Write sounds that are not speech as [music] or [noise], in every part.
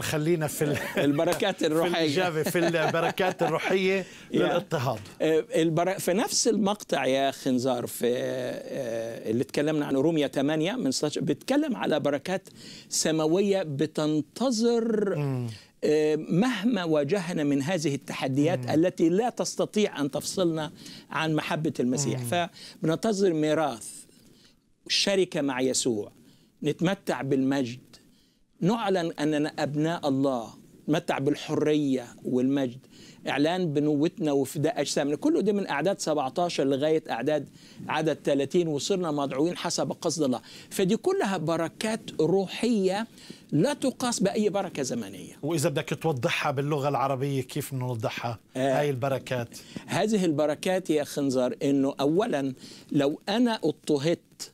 خلينا في [laughs] البركات الروحيه في الاجابه في البركات الروحيه [laughs] للاضطهاد آه، في نفس المقطع يا خنزار في آه، اللي تكلمنا عنه روميا 8 من بتكلم بيتكلم على بركات سماويه بتنتظر آه، مهما واجهنا من هذه التحديات مم. التي لا تستطيع أن تفصلنا عن محبة المسيح مم. فبننتظر ميراث شركة مع يسوع نتمتع بالمجد نعلن أننا أبناء الله نتمتع بالحرية والمجد إعلان بنوتنا وفداء أجسامنا كله ده من أعداد 17 لغاية أعداد عدد 30 وصرنا مدعوين حسب قصد الله فدي كلها بركات روحية لا تقاس بأي بركة زمنية وإذا بدك توضحها باللغة العربية كيف نوضحها آه هاي البركات هذه البركات يا خنزر أنه أولا لو أنا اضطهدت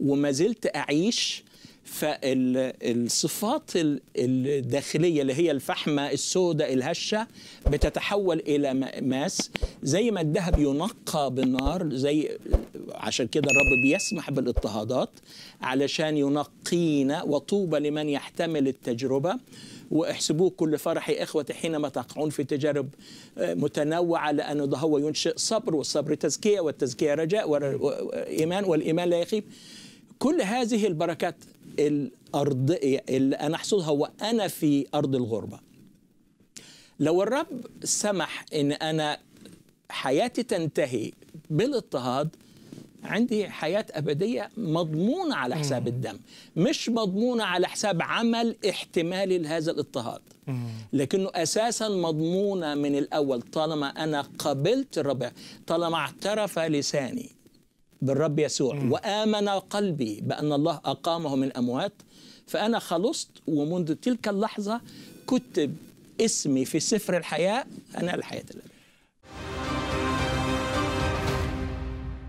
وما زلت أعيش فالصفات الداخلية اللي هي الفحمة السوداء الهشة بتتحول إلى ماس زي ما الذهب ينقى بالنار زي عشان كده الرب بيسمح بالاضطهادات علشان ينقينا وطوبى لمن يحتمل التجربة واحسبوه كل فرح يا إخوتي حينما تقعون في تجارب آه، متنوعة لأنه ده هو ينشئ صبر والصبر تزكية والتزكية رجاء وإيمان والإيمان لا يخيب كل هذه البركات الأرضية اللي أنا أحصدها وأنا في أرض الغربة لو الرب سمح إن أنا حياتي تنتهي بالاضطهاد عندي حياة أبدية مضمونة على حساب الدم مش مضمونة على حساب عمل احتمالي لهذا الاضطهاد لكنه أساسا مضمونة من الأول طالما أنا قبلت الرب طالما اعترف لساني بالرب يسوع م. وآمن قلبي بأن الله أقامه من الأموات فأنا خلصت ومنذ تلك اللحظة كتب اسمي في سفر الحياة أنا الحياة الأبدية